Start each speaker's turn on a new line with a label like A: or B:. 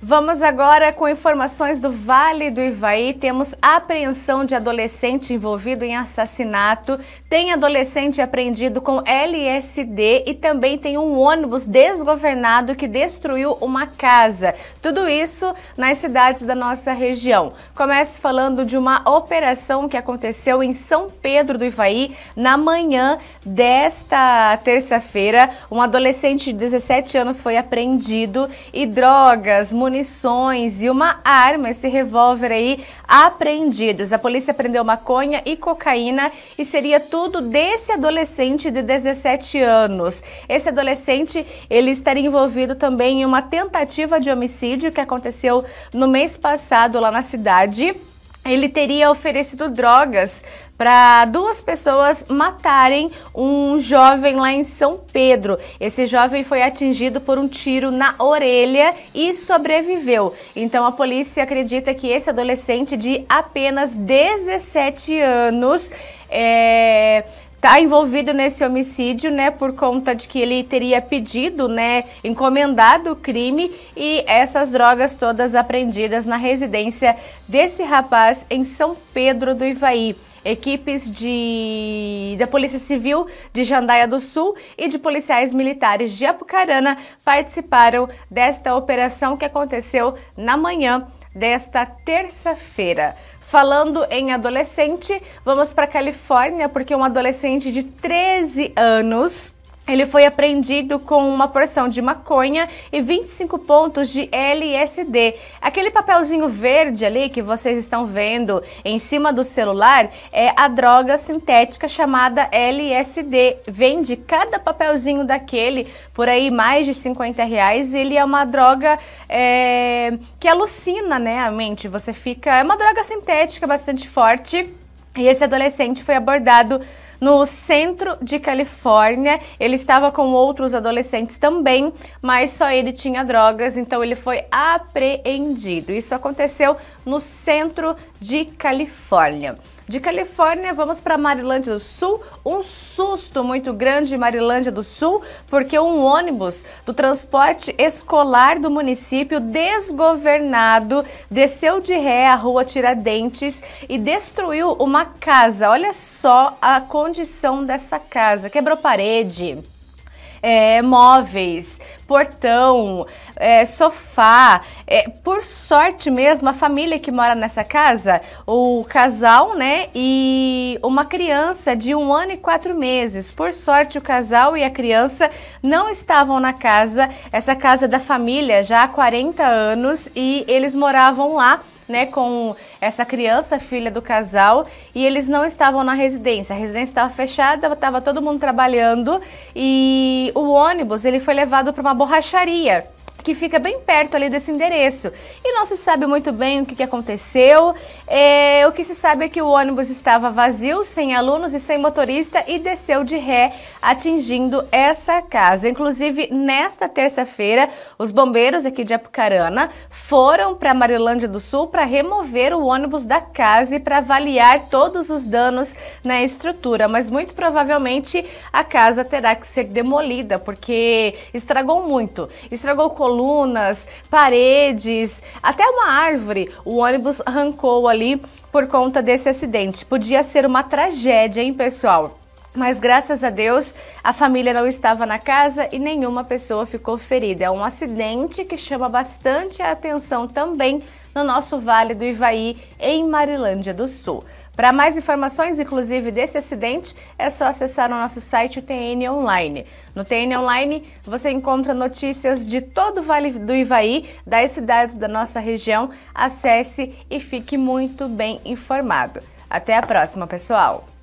A: Vamos agora com informações do Vale do Ivaí. Temos apreensão de adolescente envolvido em assassinato. Tem adolescente apreendido com LSD e também tem um ônibus desgovernado que destruiu uma casa. Tudo isso nas cidades da nossa região. Comece falando de uma operação que aconteceu em São Pedro do Ivaí na manhã desta terça-feira. Um adolescente de 17 anos foi apreendido e drogas, munições e uma arma, esse revólver aí, apreendidos. A polícia prendeu maconha e cocaína e seria tudo desse adolescente de 17 anos. Esse adolescente, ele estaria envolvido também em uma tentativa de homicídio que aconteceu no mês passado lá na cidade ele teria oferecido drogas para duas pessoas matarem um jovem lá em São Pedro. Esse jovem foi atingido por um tiro na orelha e sobreviveu. Então a polícia acredita que esse adolescente de apenas 17 anos é está envolvido nesse homicídio, né, por conta de que ele teria pedido, né, encomendado o crime e essas drogas todas apreendidas na residência desse rapaz em São Pedro do Ivaí. Equipes de da Polícia Civil de Jandaia do Sul e de policiais militares de Apucarana participaram desta operação que aconteceu na manhã desta terça-feira. Falando em adolescente, vamos para a Califórnia, porque um adolescente de 13 anos ele foi apreendido com uma porção de maconha e 25 pontos de LSD. Aquele papelzinho verde ali que vocês estão vendo em cima do celular é a droga sintética chamada LSD. Vende cada papelzinho daquele por aí mais de 50 reais. Ele é uma droga é, que alucina né, a mente. Você fica. É uma droga sintética bastante forte. E esse adolescente foi abordado no centro de Califórnia. Ele estava com outros adolescentes também, mas só ele tinha drogas, então ele foi apreendido. Isso aconteceu no centro de Califórnia. De Califórnia, vamos para Marilândia do Sul. Um susto muito grande em Marilândia do Sul, porque um ônibus do transporte escolar do município desgovernado desceu de ré a rua Tiradentes e destruiu uma casa. Olha só a condição dessa casa. Quebrou parede é, móveis, portão, é, sofá. É, por sorte mesmo, a família que mora nessa casa, o casal, né, e uma criança de um ano e quatro meses. Por sorte, o casal e a criança não estavam na casa, essa casa é da família já há 40 anos, e eles moravam lá. Né, com essa criança, filha do casal, e eles não estavam na residência. A residência estava fechada, estava todo mundo trabalhando e o ônibus ele foi levado para uma borracharia que fica bem perto ali desse endereço. E não se sabe muito bem o que, que aconteceu. É, o que se sabe é que o ônibus estava vazio, sem alunos e sem motorista e desceu de ré, atingindo essa casa. Inclusive, nesta terça-feira, os bombeiros aqui de Apucarana foram para Marilândia do Sul para remover o ônibus da casa e para avaliar todos os danos na estrutura. Mas muito provavelmente a casa terá que ser demolida, porque estragou muito. Estragou o colunas, paredes, até uma árvore. O ônibus arrancou ali por conta desse acidente. Podia ser uma tragédia, hein, pessoal? Mas graças a Deus, a família não estava na casa e nenhuma pessoa ficou ferida. É um acidente que chama bastante a atenção também no nosso Vale do Ivaí, em Marilândia do Sul. Para mais informações, inclusive desse acidente, é só acessar o nosso site o TN Online. No TN Online você encontra notícias de todo o Vale do Ivaí, das cidades da nossa região. Acesse e fique muito bem informado. Até a próxima, pessoal!